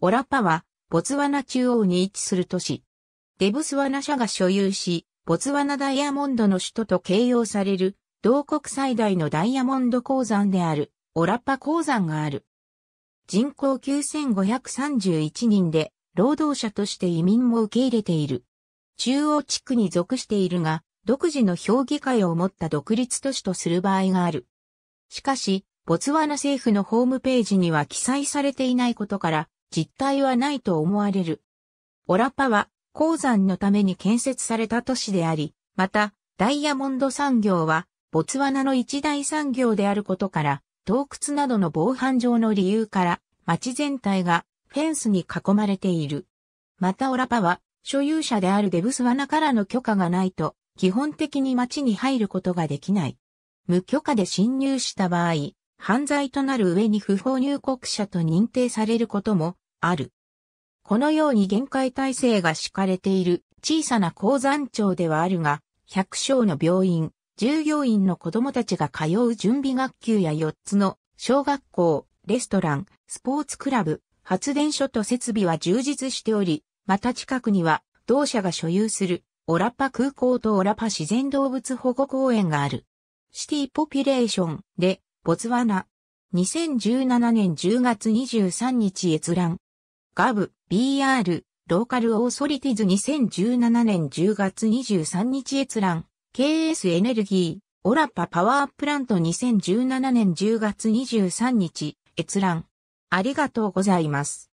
オラパは、ボツワナ中央に位置する都市。デブスワナ社が所有し、ボツワナダイヤモンドの首都と形容される、同国最大のダイヤモンド鉱山である、オラパ鉱山がある。人口9531人で、労働者として移民も受け入れている。中央地区に属しているが、独自の評議会を持った独立都市とする場合がある。しかし、ボツワナ政府のホームページには記載されていないことから、実態はないと思われる。オラパは鉱山のために建設された都市であり、また、ダイヤモンド産業は、ボツワナの一大産業であることから、洞窟などの防犯上の理由から、町全体がフェンスに囲まれている。またオラパは、所有者であるデブスワナからの許可がないと、基本的に町に入ることができない。無許可で侵入した場合、犯罪となる上に不法入国者と認定されることもある。このように限界体制が敷かれている小さな鉱山町ではあるが、百姓の病院、従業員の子供たちが通う準備学級や4つの小学校、レストラン、スポーツクラブ、発電所と設備は充実しており、また近くには同社が所有するオラパ空港とオラパ自然動物保護公園がある。シティポピュレーションで、ボツワナ。2017年10月23日閲覧。ガブ、BR、ローカルオーソリティズ2017年10月23日閲覧、KS エネルギー、オラパパワープラント2017年10月23日、閲覧。ありがとうございます。